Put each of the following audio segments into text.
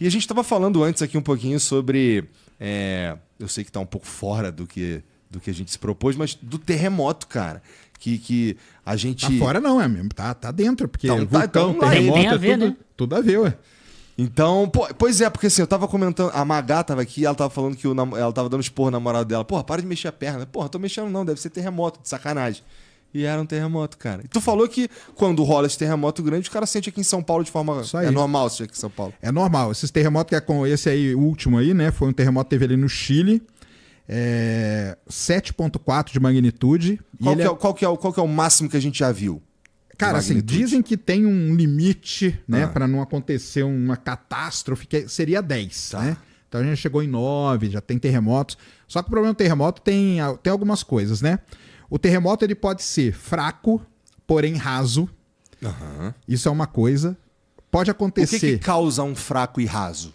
E a gente estava falando antes aqui um pouquinho sobre. É, eu sei que está um pouco fora do que, do que a gente se propôs, mas do terremoto, cara. Que, que a gente. Tá fora não, é mesmo. Tá, tá dentro, porque então, tá, então vulcão, tá, terremoto. Tem a ver, é tudo, né? tudo a ver, ué. Então, pô, pois é, porque assim, eu tava comentando, a Magá tava aqui, ela tava falando que o, ela tava dando esporro na namorado dela. Porra, para de mexer a perna. Porra, tô mexendo não, deve ser terremoto, de sacanagem. E era um terremoto, cara. E tu falou que quando rola esse terremoto grande, o cara sente aqui em São Paulo de forma. É isso aí. É normal sentir aqui em São Paulo. É normal. Esses terremotos que é com esse aí, o último aí, né? Foi um terremoto que teve ali no Chile. É... 7,4 de magnitude. Qual que, é... É... qual, que é, o, qual que é o máximo que a gente já viu? Cara, assim, dizem que tem um limite, né, ah. para não acontecer uma catástrofe, que é, seria 10, tá. né? Então a gente chegou em 9, já tem terremotos. Só que o problema do terremoto tem, tem algumas coisas, né? O terremoto ele pode ser fraco, porém raso. Uhum. Isso é uma coisa. Pode acontecer. O que, que causa um fraco e raso?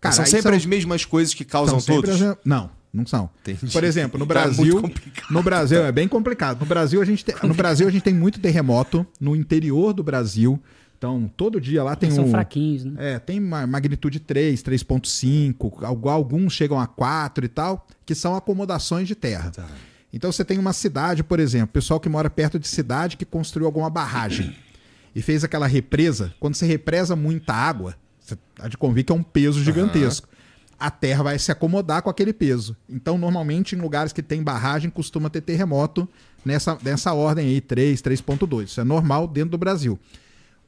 Cara, são sempre são... as mesmas coisas que causam são todos? As... Não, não são. Entendi. Por exemplo, no é Brasil, é no Brasil é bem complicado. No Brasil a gente tem, no Brasil a gente tem muito terremoto no interior do Brasil. Então, todo dia lá tem um. São fraquinhos, né? É, tem magnitude 3, 3,5, alguns chegam a 4 e tal, que são acomodações de terra. Tá. Então você tem uma cidade, por exemplo, pessoal que mora perto de cidade que construiu alguma barragem e fez aquela represa, quando você represa muita água, você há de convir que é um peso gigantesco. Uhum. A terra vai se acomodar com aquele peso. Então, normalmente, em lugares que tem barragem, costuma ter terremoto nessa, nessa ordem aí, 3, 3.2. Isso é normal dentro do Brasil.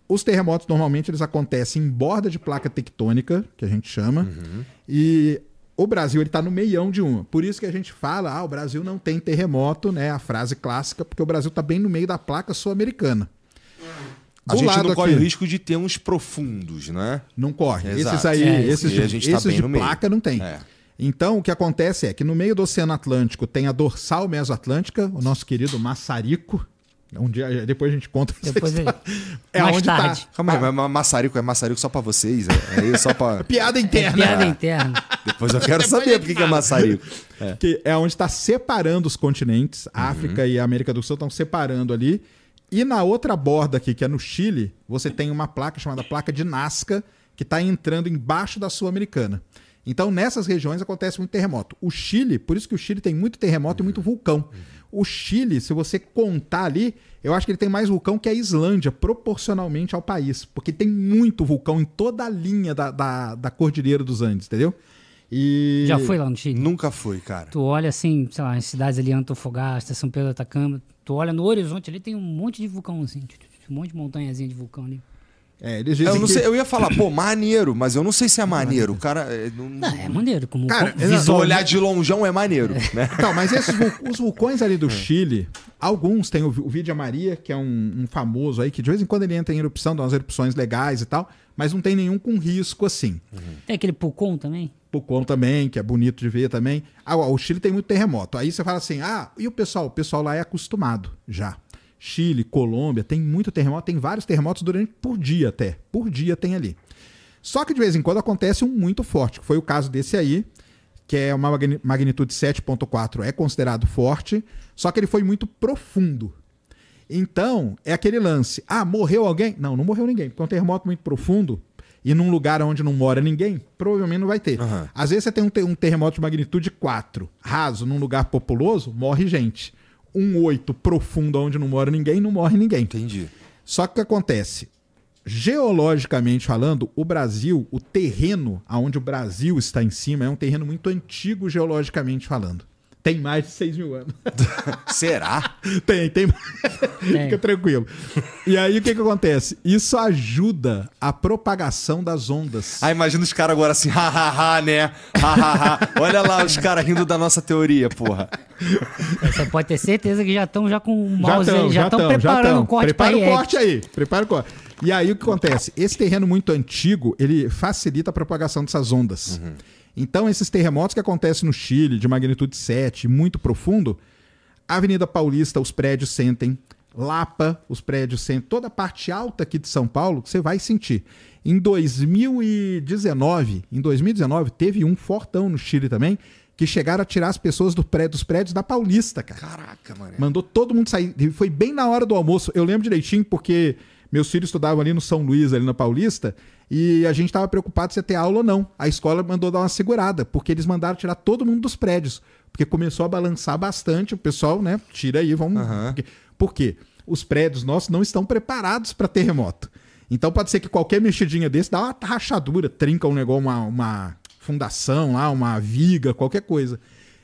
Os terremotos, normalmente, eles acontecem em borda de placa tectônica, que a gente chama, uhum. e o Brasil está no meião de uma. Por isso que a gente fala, ah, o Brasil não tem terremoto, né? A frase clássica, porque o Brasil está bem no meio da placa sul-americana. Do a gente não corre o risco de ter uns profundos, né? Não corre. Exato. Esses aí, é, esses, de, tá esses de placa meio. não tem. É. Então, o que acontece é que no meio do Oceano Atlântico tem a dorsal mesoatlântica, o nosso querido maçarico, um dia, é, depois a gente conta. Depois É Mais onde tá. tarde. tá. Calma aí, tá. mas maçarico é maçarico só pra vocês? É, é só pra... piada interna. É piada interna. depois eu quero depois saber por que é maçarico. É. Que é onde está separando os continentes. Uhum. África e América do Sul estão separando ali. E na outra borda aqui, que é no Chile, você tem uma placa chamada placa de Nazca, que está entrando embaixo da Sul-Americana. Então, nessas regiões acontece muito terremoto. O Chile, por isso que o Chile tem muito terremoto uhum. e muito vulcão. Uhum. O Chile, se você contar ali, eu acho que ele tem mais vulcão que a Islândia, proporcionalmente ao país, porque tem muito vulcão em toda a linha da, da, da Cordilheira dos Andes, entendeu? E... Já foi lá no Chile? Nunca fui, cara. Tu olha assim, sei lá, as cidades ali, Antofagasta, São Pedro Atacama, tu olha no horizonte ali, tem um monte de vulcão assim, um monte de montanhazinha de vulcão ali. É, eles dizem eu, não que... sei, eu ia falar, pô, maneiro, mas eu não sei se é maneiro. O cara. É, não... não, é maneiro. Como cara, visual... olhar né? de longeão é maneiro. É. Né? Então, mas esses os vulcões ali do é. Chile, alguns tem o, o Vidia Maria, que é um, um, famoso aí, que de vez em quando ele entra em erupção, dá umas erupções legais e tal, mas não tem nenhum com risco assim. Uhum. Tem aquele Pucon também? Pucon também, que é bonito de ver também. Ah, o Chile tem muito terremoto. Aí você fala assim, ah, e o pessoal? O pessoal lá é acostumado já. Chile, Colômbia, tem muito terremoto, tem vários terremotos durante por dia até. Por dia tem ali. Só que de vez em quando acontece um muito forte, que foi o caso desse aí, que é uma magnitude 7.4, é considerado forte, só que ele foi muito profundo. Então, é aquele lance. Ah, morreu alguém? Não, não morreu ninguém, porque é um terremoto muito profundo e num lugar onde não mora ninguém, provavelmente não vai ter. Uhum. Às vezes você tem um, terremoto de magnitude 4, raso, num lugar populoso, morre gente um oito profundo onde não mora ninguém, não morre ninguém. Entendi. Só que o que acontece? Geologicamente falando, o Brasil, o terreno aonde o Brasil está em cima, é um terreno muito antigo geologicamente falando. Tem mais de 6 mil anos. Será? Tem, tem. tem. Fica tranquilo. E aí o que, que acontece? Isso ajuda a propagação das ondas. Ah, imagina os caras agora assim, hahaha, né? ha. Olha lá os caras rindo da nossa teoria, porra. Você pode ter certeza que já estão já com o mouse já aí, já estão preparando já o corte Prepara o corte aí, prepara o corte. E aí o que acontece? Esse terreno muito antigo, ele facilita a propagação dessas ondas. Uhum. Então, esses terremotos que acontecem no Chile, de magnitude 7, muito profundo, Avenida Paulista, os prédios sentem, Lapa, os prédios sentem, toda a parte alta aqui de São Paulo, você vai sentir. Em 2019, em 2019 teve um fortão no Chile também, que chegaram a tirar as pessoas do prédio, dos prédios da Paulista, cara. Caraca, mano. Mandou todo mundo sair. Foi bem na hora do almoço. Eu lembro direitinho porque meus filhos estudavam ali no São Luís, ali na Paulista, e a gente estava preocupado se ia ter aula ou não. A escola mandou dar uma segurada, porque eles mandaram tirar todo mundo dos prédios, porque começou a balançar bastante. O pessoal, né, tira aí, vamos. Uhum. Por quê? Os prédios nossos não estão preparados para terremoto. Então pode ser que qualquer mexidinha desse dá uma rachadura, trinca um negócio, uma, uma fundação lá, uma viga, qualquer coisa.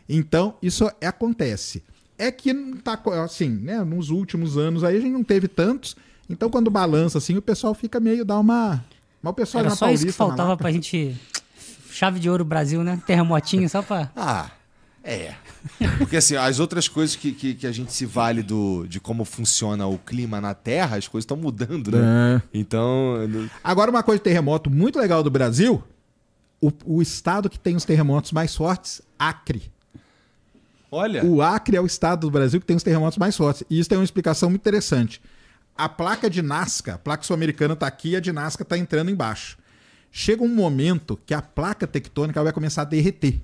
Então isso acontece. É que não tá assim, né? Nos últimos anos aí a gente não teve tantos, então, quando balança assim, o pessoal fica meio, dá uma. Mas o pessoal Era só Paulista, isso que faltava pra gente. Chave de ouro Brasil, né? Terremotinho, só pra. Ah, é. Porque assim, as outras coisas que, que, que, a gente se vale do, de como funciona o clima na Terra, as coisas estão mudando, né? É. Então. Agora, uma coisa de terremoto muito legal do Brasil: o, o estado que tem os terremotos mais fortes, Acre. Olha. O Acre é o estado do Brasil que tem os terremotos mais fortes. E isso tem uma explicação muito interessante a placa de Nazca, a placa sul-americana está aqui e a de Nazca está entrando embaixo. Chega um momento que a placa tectônica vai começar a derreter,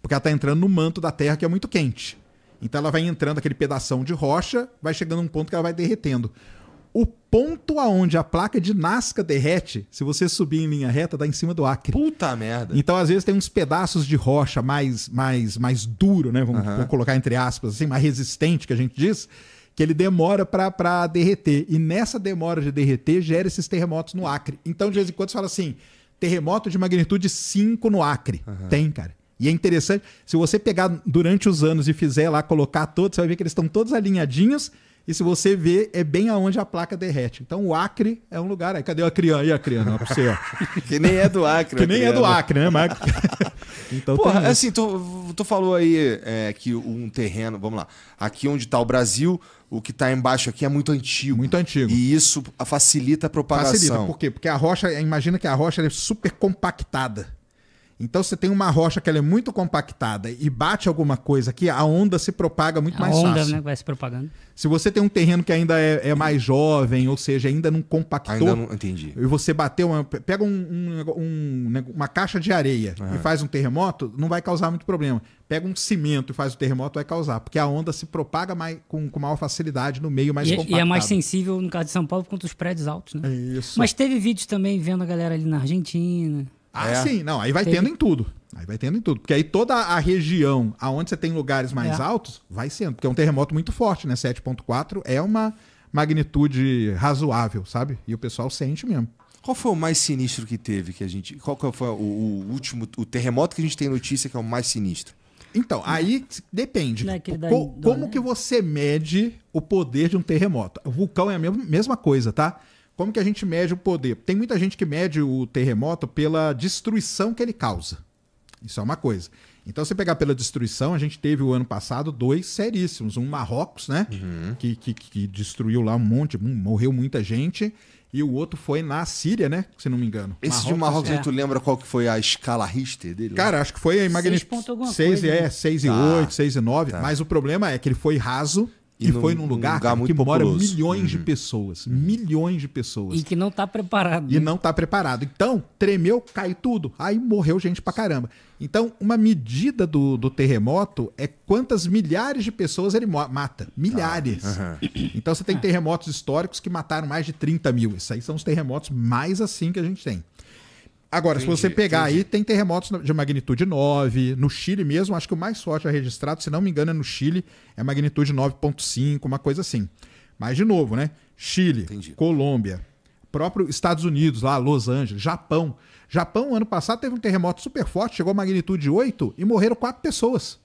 porque ela está entrando no manto da Terra que é muito quente. Então ela vai entrando aquele pedaço de rocha, vai chegando um ponto que ela vai derretendo. O ponto aonde a placa de Nazca derrete, se você subir em linha reta, dá tá em cima do Acre. Puta merda. Então, às vezes, tem uns pedaços de rocha mais mais mais duro, né? Vamos, vamos colocar entre aspas, assim, mais resistente, que a gente diz, que ele demora para derreter. E nessa demora de derreter, gera esses terremotos no Acre. Então, de vez em quando, você fala assim: terremoto de magnitude 5 no Acre. Uhum. Tem, cara. E é interessante, se você pegar durante os anos e fizer lá, colocar todos, você vai ver que eles estão todos alinhadinhos. E se você ver, é bem aonde a placa derrete. Então o Acre é um lugar. Aí, cadê a criança? E a criança? Não, é pra você, ó. que nem é do Acre. Que nem é do Acre, né? Mas... Então Porra, tem assim, tu, tu falou aí é, que um terreno, vamos lá, aqui onde está o Brasil, o que está embaixo aqui é muito antigo. Muito antigo. E isso facilita a propagação. Facilita, por quê? Porque a rocha, imagina que a rocha é super compactada. Então você tem uma rocha que ela é muito compactada e bate alguma coisa aqui, a onda se propaga muito a mais onda, fácil. A onda né, vai se propagando. Se você tem um terreno que ainda é, é mais jovem, ou seja, ainda não compactou. Ainda não entendi. E você bateu uma, pega um, um, um, uma caixa de areia uhum. e faz um terremoto, não vai causar muito problema. Pega um cimento e faz o terremoto, vai causar, porque a onda se propaga mais, com, com maior facilidade no meio mais e, compactado. É, e é mais sensível no caso de São Paulo quanto os prédios altos, né? É isso. Mas teve vídeos também vendo a galera ali na Argentina. Ah, é. sim, não, aí vai Teve... tendo em tudo. Aí vai tendo em tudo. Porque aí toda a região aonde você tem lugares mais é. altos, vai sendo. Porque é um terremoto muito forte, né? 7.4 é uma magnitude razoável, sabe? E o pessoal sente mesmo. Qual foi o mais sinistro que teve que a gente. Qual foi o, o último. O terremoto que a gente tem notícia que é o mais sinistro? Então, aí depende. É Co como né? que você mede o poder de um terremoto? O vulcão é a mesma coisa, tá? Como que a gente mede o poder? Tem muita gente que mede o terremoto pela destruição que ele causa. Isso é uma coisa. Então, se pegar pela destruição, a gente teve o ano passado dois seríssimos. Um Marrocos, né? Uhum. Que, que, que, destruiu lá um monte, morreu muita gente. E o outro foi na Síria, né? Se não me engano. Esse Marrocos, de Marrocos, é. tu lembra qual que foi a escala Richter dele? Cara, acho que foi em magnitude 6, 6, é, 6 né? e 8, tá. 6 e 9. Tá. Mas o problema é que ele foi raso e, e num, foi num lugar, lugar que mora milhões uhum. de pessoas. Uhum. Milhões de pessoas. E que não está preparado. E né? não está preparado. Então, tremeu, caiu tudo. Aí morreu gente pra caramba. Então, uma medida do, do terremoto é quantas milhares de pessoas ele mata. Milhares. Ah, uhum. Então, você tem ah. terremotos históricos que mataram mais de 30 mil. Esses aí são os terremotos mais assim que a gente tem. Agora, entendi, se você pegar entendi. aí, tem terremotos de magnitude 9. No Chile mesmo, acho que o mais forte é registrado, se não me engano, é no Chile, é magnitude 9,5, uma coisa assim. Mas, de novo, né? Chile, entendi. Colômbia, próprio Estados Unidos, lá, Los Angeles, Japão. Japão, ano passado, teve um terremoto super forte, chegou a magnitude 8 e morreram quatro pessoas.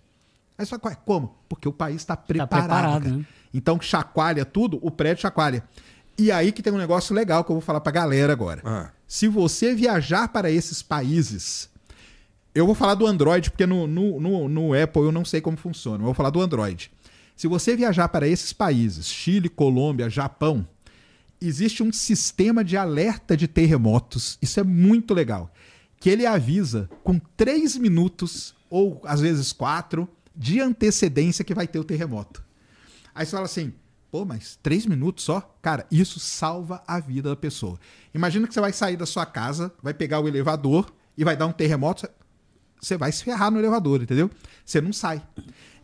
Aí você fala, como? Porque o país está tá preparado. Tá preparado né? Então, chacoalha tudo, o prédio chacoalha. E aí que tem um negócio legal que eu vou falar pra galera agora. Ah se você viajar para esses países. Eu vou falar do Android, porque no, no, no, no Apple eu não sei como funciona. Eu vou falar do Android. Se você viajar para esses países, Chile, Colômbia, Japão, existe um sistema de alerta de terremotos. Isso é muito legal. Que ele avisa com três minutos, ou às vezes quatro, de antecedência que vai ter o terremoto. Aí você fala assim: Pô, mas três minutos só? Cara, isso salva a vida da pessoa. Imagina que você vai sair da sua casa, vai pegar o elevador e vai dar um terremoto. Você vai se ferrar no elevador, entendeu? Você não sai.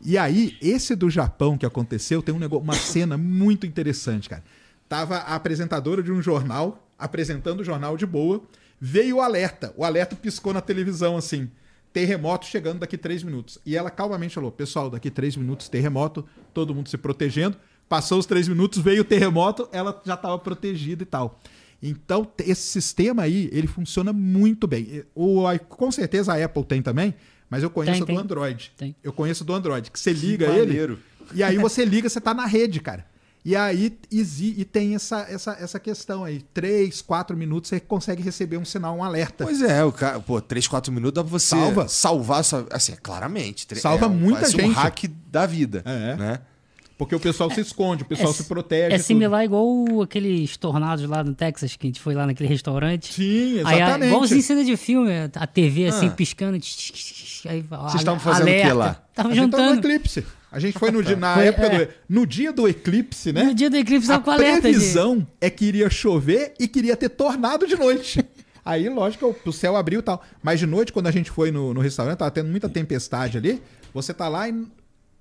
E aí, esse do Japão que aconteceu tem um negócio, uma cena muito interessante, cara. Tava a apresentadora de um jornal apresentando o jornal de boa. Veio o alerta. O alerta piscou na televisão assim terremoto chegando daqui três minutos. E ela calmamente falou: Pessoal, daqui três minutos, terremoto, todo mundo se protegendo. Passou os três minutos, veio o terremoto, ela já estava protegida e tal. Então, esse sistema aí, ele funciona muito bem. O, com certeza a Apple tem também, mas eu conheço tem, do tem. Android. Tem. Eu conheço do Android, que você liga ele. E aí você liga, você está na rede, cara. E aí e tem essa, essa, essa questão aí. Três, quatro minutos você consegue receber um sinal, um alerta. Pois é, o cara, pô, três, quatro minutos dá pra você Salva. salvar. Assim, é, claramente. Salva é, muita gente. um hack da vida. É. Né? Porque o pessoal é, se esconde, o pessoal é, se protege. É similar tudo. igual aqueles tornados lá no Texas, que a gente foi lá naquele restaurante. Sim, ah, exatamente. Aí, igualzinho cena de filme, a TV assim, ah. assim piscando. Tch, tch, tch, aí, Vocês estavam fazendo alerta. o que lá? Tava a jantando. Gente eclipse. A gente foi no, na foi, época é. do. No dia do eclipse, né? No dia do eclipse, a qual alerta. A previsão de... é que iria chover e queria ter tornado de noite. Aí, lógico, o céu abriu e tal. Mas de noite, quando a gente foi no, no restaurante, tava tendo muita tempestade ali. Você tá lá e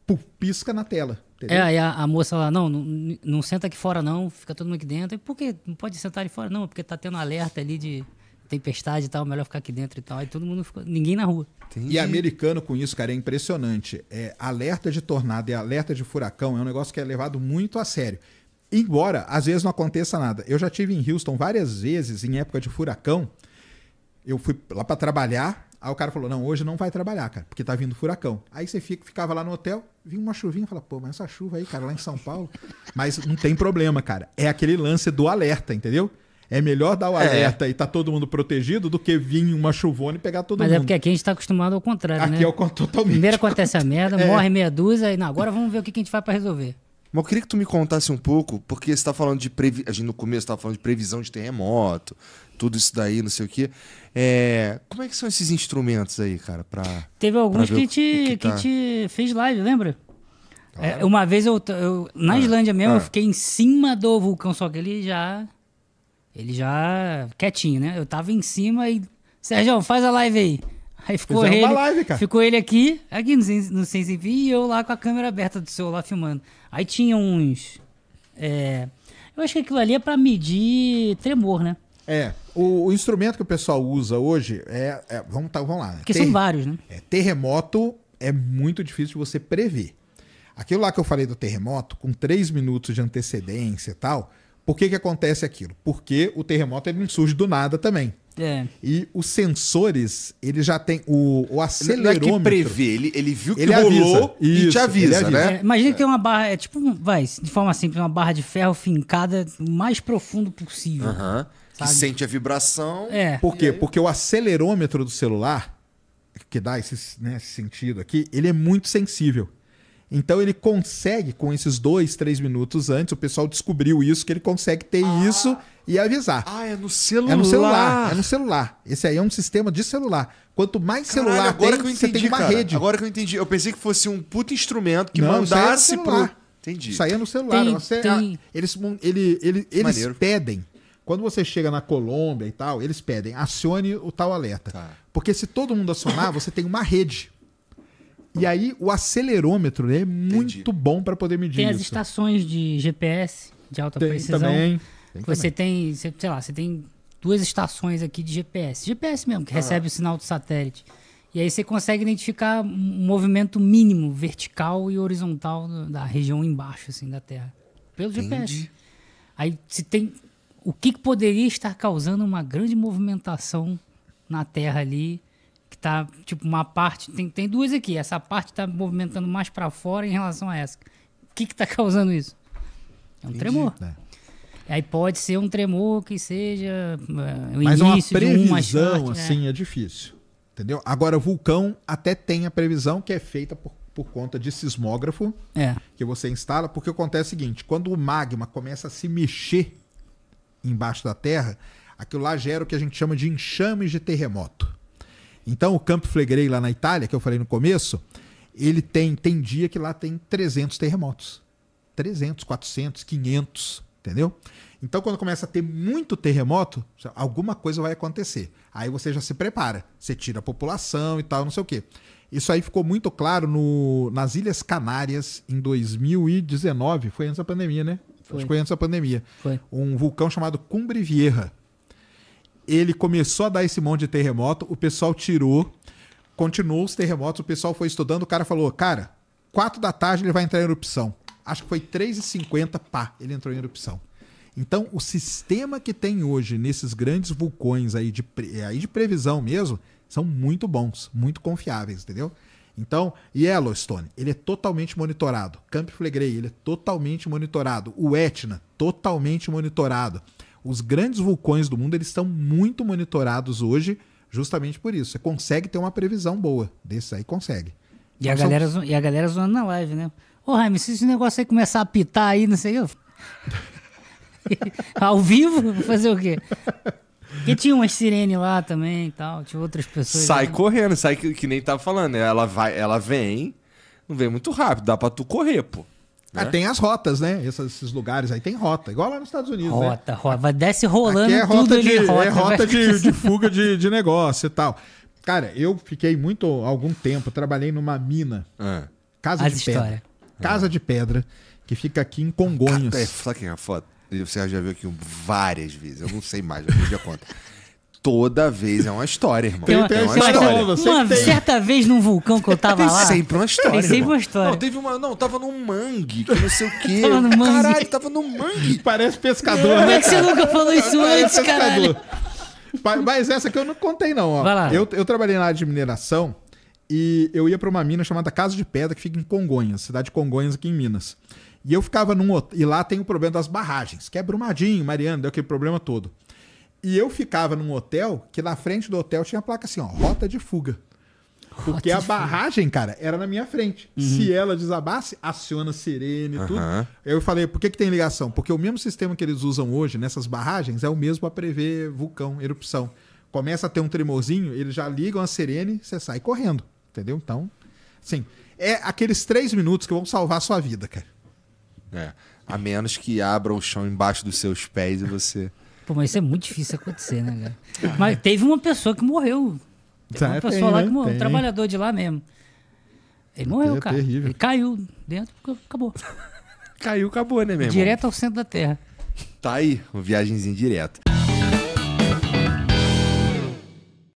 puf, pisca na tela. Entendeu? É, aí a, a, moça lá, não, não, não senta aqui fora não, fica todo mundo aqui dentro. E por que não pode sentar ali fora? Não, porque tá tendo alerta ali de tempestade e tal, melhor ficar aqui dentro e tal. Aí todo mundo ficou, ninguém na rua. Entendi. E americano com isso, cara, é impressionante. É, alerta de tornado e é alerta de furacão é um negócio que é levado muito a sério. Embora às vezes não aconteça nada. Eu já tive em Houston várias vezes em época de furacão. Eu fui lá para trabalhar Aí o cara falou: não, hoje não vai trabalhar, cara, porque tá vindo furacão. Aí você fica, ficava lá no hotel, vinha uma chuvinha e fala, pô, mas essa chuva aí, cara, lá em São Paulo. mas não tem problema, cara. É aquele lance do alerta, entendeu? É melhor dar o é. alerta é. e tá todo mundo protegido do que vir uma chuvona e pegar todo Mas é mundo. Mas é porque aqui a gente tá acostumado ao contrário, aqui né? Aqui é o totalmente. Primeiro acontece a merda, é. morre meia dúzia e não, agora vamos ver o que, a gente vai para resolver. Mas eu queria que tu me contasse um pouco, porque você tá falando de previ... a gente no começo estava falando de previsão de terremoto, tudo isso daí, não sei o quê. É, como é que são esses instrumentos aí, cara? Pra, Teve alguns pra que, te, que, tá... que, te fez live, lembra? É, uma vez eu, eu na ah. Islândia mesmo, ah. eu fiquei em cima do vulcão, só que ele já. Ele já. quietinho, né? Eu tava em cima e. Sérgio, faz a live aí. Aí ficou ele, live, ficou ele aqui, aqui no sensei Sem e eu lá com a câmera aberta do celular filmando. Aí tinha uns. É, eu acho que aquilo ali é pra medir tremor, né? É, o, o, instrumento que o pessoal usa hoje é. é vamos, tá, vamos lá. Né? Porque Ter, são vários, né? É, terremoto é muito difícil de você prever. Aquilo lá que eu falei do terremoto, com três minutos de antecedência e tal, por que, que acontece aquilo? Porque o terremoto ele não surge do nada também. É. E os sensores, ele já tem o, o acelerômetro. Ele é que prevê, ele, ele viu que ele rolou e te avisa, avisa. né? É, imagina que tem uma barra, é tipo, vai, de forma simples, uma barra de ferro fincada o mais profundo possível. Aham. Sabe? Que sente a vibração. É. Por quê? Porque o acelerômetro do celular, que dá esse, né, esse sentido aqui, ele é muito sensível. Então ele consegue, com esses dois, três minutos antes, o pessoal descobriu isso, que ele consegue ter ah. isso e avisar. Ah, é no celular. É no celular. É no celular. Esse aí é um sistema de celular. Quanto mais Caralho, celular agora tem, que eu entendi, você tem uma cara. rede. Agora que eu entendi. Eu pensei que fosse um puto instrumento que Não, é mandasse pro... Entendi. Isso aí é no celular. Tem, você, tem. É, eles, ele, ele, eles pedem quando você chega na Colômbia e tal, eles pedem acione o tal alerta. Tá. Porque se todo mundo acionar, você tem uma rede. E aí o acelerômetro né, é muito Entendi. bom para poder medir tem isso. Tem as estações de GPS de alta tem, precisão. Também. Tem você também. tem, sei lá, você tem duas estações aqui de GPS. GPS mesmo, que ah. recebe o sinal do satélite. E aí você consegue identificar um movimento mínimo vertical e horizontal da região embaixo assim da Terra pelo Entendi. GPS. Aí se tem o que, que poderia estar causando uma grande movimentação na Terra ali, que tá tipo uma parte tem, tem duas aqui, essa parte está movimentando mais para fora em relação a essa. O que está causando isso? É um Entendi, tremor. Né? Aí pode ser um tremor que seja uh, o Mas início uma previsão, de uma né? assim, é. é difícil. Entendeu? Agora, vulcão até tem a previsão que é feita por, por conta de sismógrafo é. que você instala, porque acontece o seguinte: quando o magma começa a se mexer, embaixo da terra, aquilo lá gera o que a gente chama de enxames de terremoto. Então, o Campo Flegrei lá na Itália, que eu falei no começo, ele tem, tem dia que lá tem 300 terremotos. 300, 400, 500, entendeu? Então, quando começa a ter muito terremoto, alguma coisa vai acontecer. Aí você já se prepara, você tira a população e tal, não sei o quê. Isso aí ficou muito claro no, nas Ilhas Canárias em 2019, foi antes da pandemia, né? Foi. Acho que foi antes da pandemia. Foi. Um vulcão chamado Cumbre Vieja. Ele começou a dar esse monte de terremoto, o pessoal tirou, continuou os terremotos, o pessoal foi estudando, o cara falou, cara, 4 da tarde ele vai entrar em erupção. Acho que foi 3h50, pá, ele entrou em erupção. Então, o sistema que tem hoje nesses grandes vulcões aí de, aí de previsão mesmo, são muito bons, muito confiáveis, entendeu? Então, Yellowstone, ele é totalmente monitorado. Camp Flegrei, ele é totalmente monitorado. O Etna, totalmente monitorado. Os grandes vulcões do mundo, eles estão muito monitorados hoje, justamente por isso. Você consegue ter uma previsão boa. Desse aí consegue. E, então, a, galera, e a galera zoando na live, né? Ô, Raime, se esse negócio aí começar a apitar aí, não sei o Ao vivo, fazer o quê? Porque tinha umas sirene lá também e tal, tinha outras pessoas. Sai correndo, sai que, que, nem tava tá falando. Né? Ela vai, ela vem, não vem muito rápido, dá pra tu correr, pô. Né? Ah, tem as rotas, né? Esses, esses, lugares aí tem rota, igual lá nos Estados Unidos. Rota, né? rota. Desce rolando Aqui é rota tudo de, ali, rota. É rota de, de, fuga de, de negócio e tal. Cara, eu fiquei muito algum tempo, trabalhei numa mina. É. Casa as de história. pedra. Casa é. de pedra, que fica aqui em Congonhas. Cata, ah, tá, é, sabe quem é a foto? você já viu aqui várias vezes, eu não sei mais, eu perdi a conta. Toda vez é uma história, irmão. Tem, é uma, tem história. Uma, uma certa vez num vulcão que eu tava lá. Sempre uma história. Tem sempre irmão. uma história. Não, teve uma. Não, tava num mangue, que não sei o quê. tava no mangue. Caralho, tava no mangue. Parece pescador, é, né? Como é que você nunca falou isso antes, caralho? Mas essa que eu não contei, não. Ó. Vai lá. Eu, eu trabalhei na área de mineração e eu ia para uma mina chamada Casa de Pedra, que fica em Congonhas, cidade de Congonhas, aqui em Minas. E eu ficava num e lá tem o problema das barragens, que é Brumadinho, Mariana, deu aquele problema todo. E eu ficava num hotel que na frente do hotel tinha a placa assim, ó, rota de fuga. Porque a barragem, cara, era na minha frente. Uhum. Se ela desabasse, aciona sirene e uhum. tudo. Eu falei, por que, que tem ligação? Porque o mesmo sistema que eles usam hoje nessas barragens é o mesmo para prever vulcão, erupção. Começa a ter um tremorzinho, eles já ligam a sirene, você sai correndo. Entendeu? Então, sim. É aqueles três minutos que vão salvar a sua vida, cara. É. A menos que abra o chão embaixo dos seus pés e você. Pô, mas isso é muito difícil acontecer, né, cara? Mas teve uma pessoa que morreu. Teve tá, uma é pessoa tem, lá né? que morreu, tem. um trabalhador de lá mesmo. Ele morreu, é cara. Terrível. Ele caiu dentro, acabou. caiu, acabou, né, mesmo? Direto ao centro da Terra. Tá aí, uma viagemzinha direto.